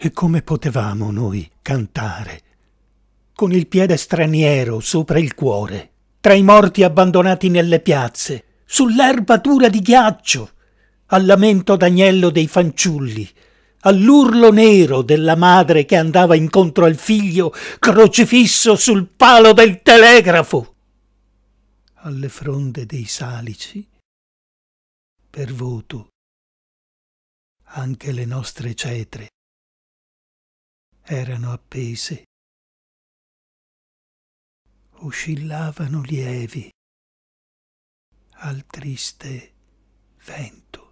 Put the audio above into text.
E come potevamo noi cantare? Con il piede straniero sopra il cuore, tra i morti abbandonati nelle piazze, sull'erba dura di ghiaccio, al lamento d'agnello dei fanciulli, all'urlo nero della madre che andava incontro al figlio crocifisso sul palo del telegrafo, alle fronde dei salici, per voto, anche le nostre cetre erano appese. Oscillavano lievi al triste vento.